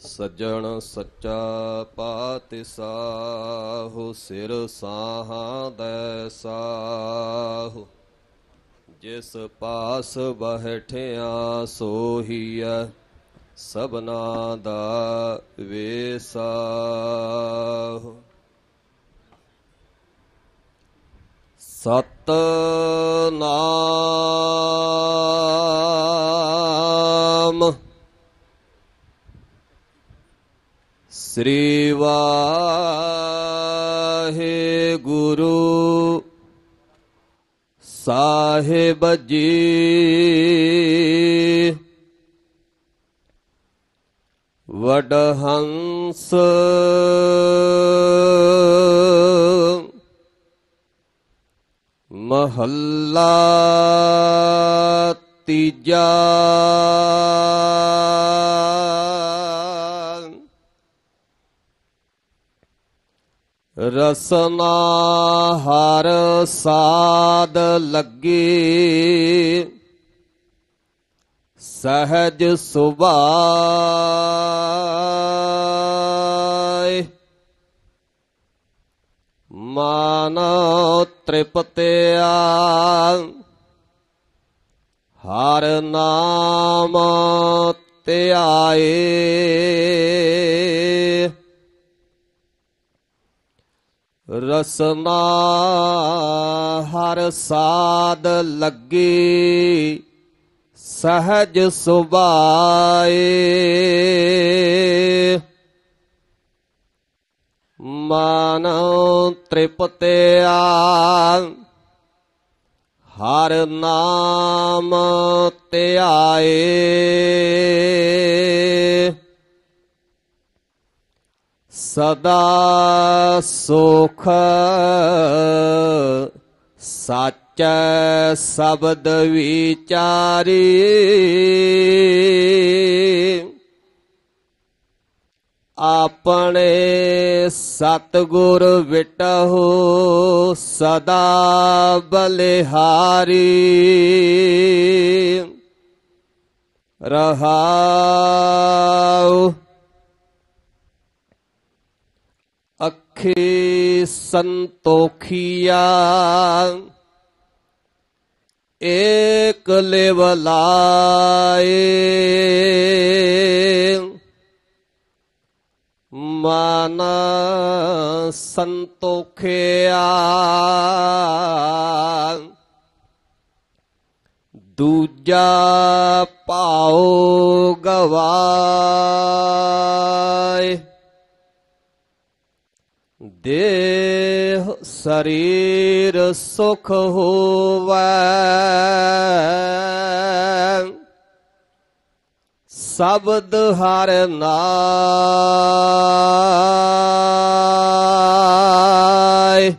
ਸੱਜਣ ਸੱਚਾ ਪਾਤਿਸਾਹੁ ਸਿਰ ਸਾਹਾ ਦੈ ਜਿਸ ਪਾਸ ਬਹਿਠਿਆ ਸੋਹੀਐ ਸਬਨਾ ਦਾ ਵੇਸਾਹੁ ਸਤ ਨਾਮ ਸ੍ਰੀ ਗੁਰੂ ਸਾਹਿਬ ਜੀ ਵਡਹੰਸ ਮਹੱਲਾ ਤੀਜਾ ਰਸਨਾ ਹਰ ਸਾਦ ਲੱਗੇ ਸਹਜ ਸੁਭਾਏ ਮਨ ਤ੍ਰਿਪਤਿਆ ਹਰ ਨਾਮ ਤੇ ਆਏ ਰਸਨਾ ਹਰ ਸਾਦ ਲੱਗੀ ਸਹਜ ਸੁਭਾਏ ਮਾਨੋ ਤ੍ਰਿਪਤਿਆ ਹਰ ਨਾਮ ਧਿਆਏ ਸਦਾ ਸੁਖ ਸੱਚ ਸ਼ਬਦ ਵਿਚਾਰੀ ਆਪਣੇ ਸਤਗੁਰ ਵਿਟਹੁ ਸਦਾ ਬਲਿਹਾਰੀ ਰਹਾਉ राखे संतोखिया एक लेवलाए माना संतोखिया दूजा पाओ गवाए ਦੇਹ ਸਰੀਰ ਸੁਖ ਹੋਵੇ ਸਬਦ ਹਰ ਨਾਏ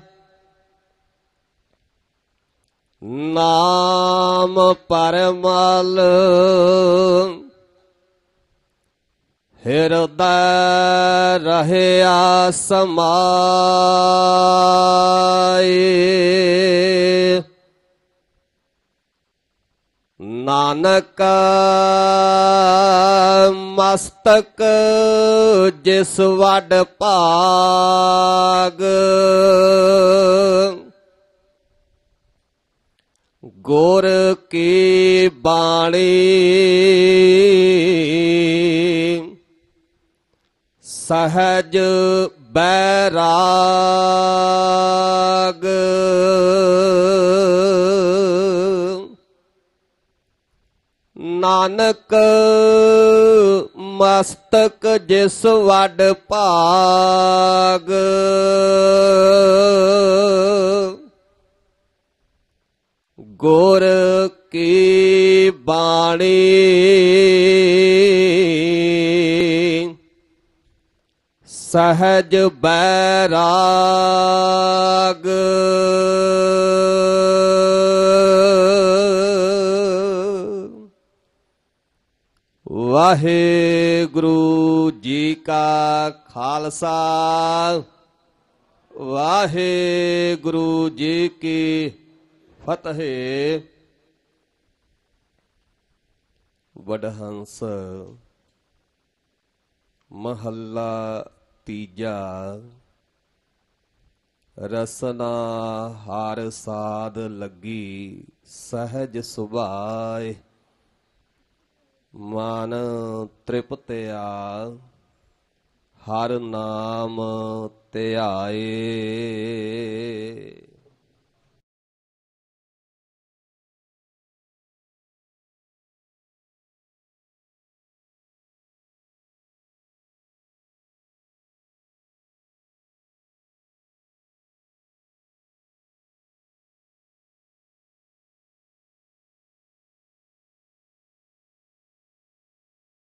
ਨਾਮ ਪਰਮਲ ਫਿਰਦਾ ਰਹਿਆ ਸਮਾਏ ਨਾਨਕ ਮਸਤਕ ਜਿਸ ਵੱਡ ਭਾਗ ਗੁਰ ਕੀ ਬਾਣੀ ਸਹਜ ਬੈਰਾਗ ਨਾਨਕ ਮਸਤਕ ਜਿਸ ਵੱਡ ਭਾਗ ਗੁਰ ਕੀ ਬਾਣੀ सहज बैराग वाहे गुरु जी का खालसा वाहे गुरु जी की फतेह वडहंस महल्ला ਤੀਜਾ ਰਸਨਾ ਹਰ ਸਾਦ ਲੱਗੀ ਸਹਜ ਸੁਭਾਏ ਮਨ ਤ੍ਰਿਪਤਿਆ ਹਰ ਨਾਮ ਧਿਆਏ